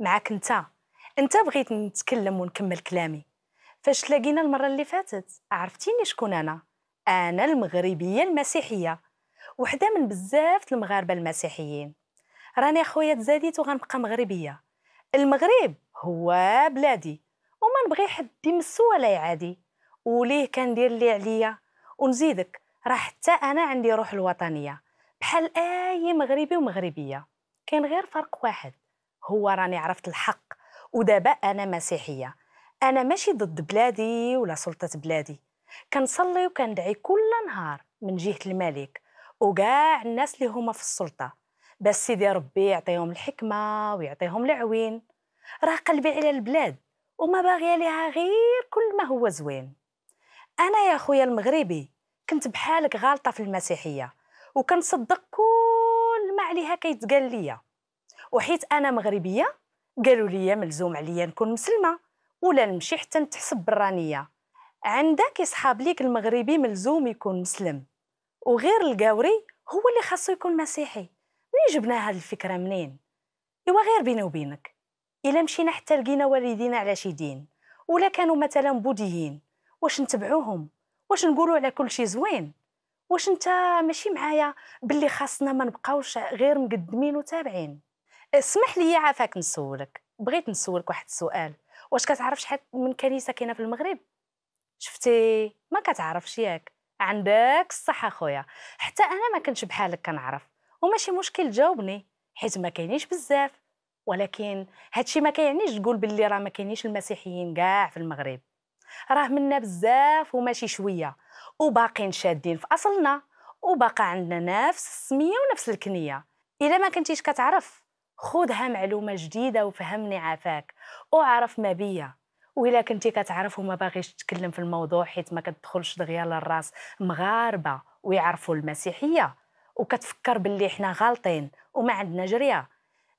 معاك انت انت بغيت نتكلم ونكمل كلامي فاش تلاقينا المره اللي فاتت عرفتيني شكون انا انا المغربيه المسيحيه وحده من بزاف المغاربه المسيحيين راني اخويا تزاديت وغنبقى مغربيه المغرب هو بلادي وما نبغي حد يمسو ولا يعادي وليه كندير اللي عليا ونزيدك راه حتى انا عندي روح الوطنيه بحال اي مغربي ومغربيه كاين غير فرق واحد هو راني عرفت الحق ودابا انا مسيحيه انا ماشي ضد بلادي ولا سلطه بلادي كنصلي وكندعي كل نهار من جهه الملك وكاع الناس اللي هما في السلطه باش سيدي ربي يعطيهم الحكمه ويعطيهم العوين راه قلبي على البلاد وما باغيه ليها غير كل ما هو زوين انا يا خويا المغربي كنت بحالك غالطه في المسيحيه وكنصدق كل ما عليها كيتقال ليا وحيت انا مغربيه قالوا لي ملزوم عليا نكون مسلمه ولا نمشي حتى نتحسب برانيه عندك يصحاب ليك المغربي ملزوم يكون مسلم وغير القاوري هو اللي خاصو يكون مسيحي منين جبنا هاد الفكره منين ايوا غير بيني وبينك الا مشينا حتى لقينا والدينا على شي دين ولا كانوا مثلا بوذيين واش نتبعوهم واش نقولوا على كل شيء زوين واش انت ماشي معايا باللي خاصنا ما نبقاوش غير مقدمين وتابعين اسمح لي عافاك نسولك بغيت نسولك واحد السؤال واش كتعرف شحال من كنيسه كاينه في المغرب شفتي ما كتعرفش ياك عندك الصحه خويا حتى انا ما كنتش بحالك كنعرف وماشي مشكل جاوبني حيت ما كاينينش بزاف ولكن هادشي ما كيعنيش تقول باللي راه ما كاينينش المسيحيين كاع في المغرب راه منا بزاف وماشي شويه وباقين شادين في اصلنا وباقى عندنا نفس السميه ونفس الكنيه الا ما كنتيش كتعرف خذها معلومه جديده وفهمني عافاك وعرف ما بيا وإلا كنتي كتعرف وما باغيش تتكلم في الموضوع حيت ما كتدخلش دغيا للراس مغاربه ويعرفوا المسيحيه وكتفكر باللي حنا غالطين وما عندنا جريه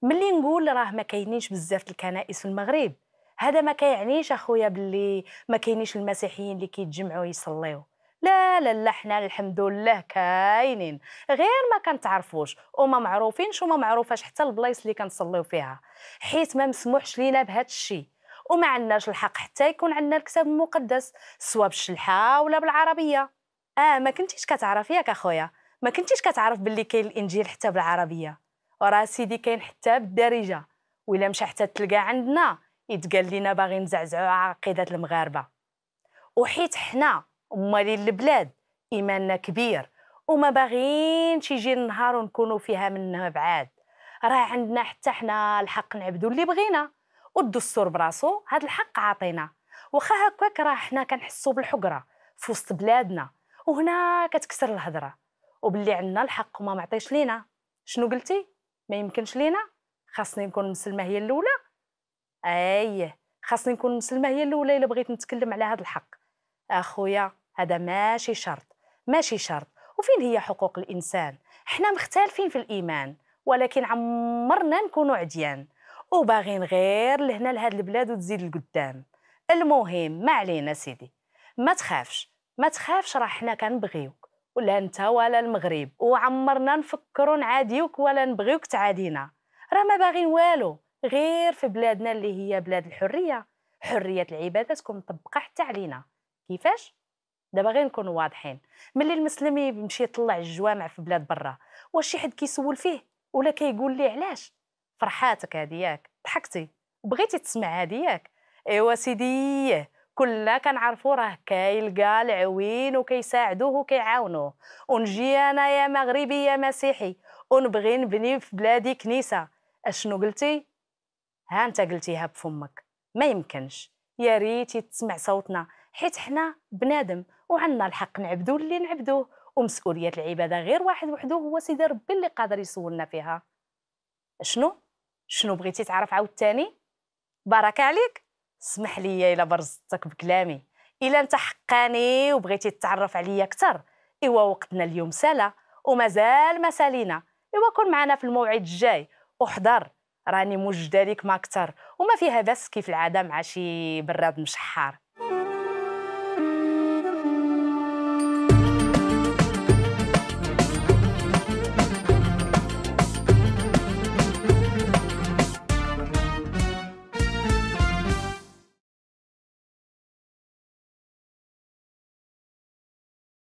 ملي نقول راه ما كاينينش بزاف الكنائس في المغرب هذا ما كيعنيش اخويا باللي ما كاينينش المسيحيين اللي كيتجمعوا يصليو لا لا لا حنا الحمد لله كاينين غير ما كنتعرفوش وما معروفينش وما معروفاش حتى البلايص اللي كنصليو فيها حيت ما مسموحش لينا بهذا الشيء وما عندناش الحق حتى يكون عندنا الكتاب المقدس سواء بالشلحه ولا بالعربيه اه ما كنتيش كتعرف ياك اخويا ما كنتيش كتعرف باللي كاين الانجيل حتى بالعربيه وراه سيدي كاين حتى بالدارجه ولا مشى حتى تلقى عندنا يتقال لينا باغي نزعزعوا عقيده المغاربه وحيت حنا امال البلاد ايماننا كبير وما باغينش يجي النهار ونكونوا فيها منها بعاد راه عندنا حتى حنا الحق نعبدوا اللي بغينا والدستور براسو هذا الحق عاطينا واخا هكاك راه حنا كنحسوا بالحقره في وسط بلادنا وهنا كتكسر الهضره وباللي عندنا الحق وما معطيش لينا شنو قلتي ما يمكنش لينا خاصني نكون مسلمه هي الاولى اييه خاصني نكون مسلمه هي الاولى الا بغيت نتكلم على هذا الحق اخويا هذا ماشي شرط ماشي شرط وفين هي حقوق الانسان حنا مختلفين في الايمان ولكن عمرنا نكونوا عديان وباغين غير لهنا لهاد البلاد وتزيد القدام المهم ما علينا سيدي ما تخافش ما تخافش راه حنا كنبغيوك ولا انت ولا المغرب وعمرنا نفكروا نعاديوك ولا نبغيوك تعادينا راه ما باغين والو غير في بلادنا اللي هي بلاد الحريه حريه العباده تكون مطبقه حتى علينا كيفاش دابا غير نكونوا واضحين ملي المسلمي يمشي يطلع الجوامع في بلاد برا واش شي حد كيسول فيه ولا كيقول لي علاش فرحاتك هادياك ضحكتي وبغيتي تسمع هادياك ايوا سيدي كلنا كنعرفوا راه كيلقى العوين وكيساعدوه وكيعاونوه ونجي انا يا مغربي يا مسيحي ونبغي نبني في بلادي كنيسه اشنو قلتي ها انت قلتيها بفمك ما يمكنش يا ريت يتسمع صوتنا حيت حنا بنادم وعندنا الحق نعبدو اللي نعبدوه ومسؤوليه العباده غير واحد وحده هو سيدي ربي اللي قادر يسولنا فيها شنو شنو بغيتي تعرف عاوتاني بارك عليك اسمح لي الا برزتك بكلامي الا انت حقاني وبغيتي تتعرف عليا اكثر ايوا وقتنا اليوم سالا ومازال ما سالينا ايوا كون معنا في الموعد الجاي احضر راني موجده لك ما اكثر وما فيها بس كيف العاده مع شي براد مشحار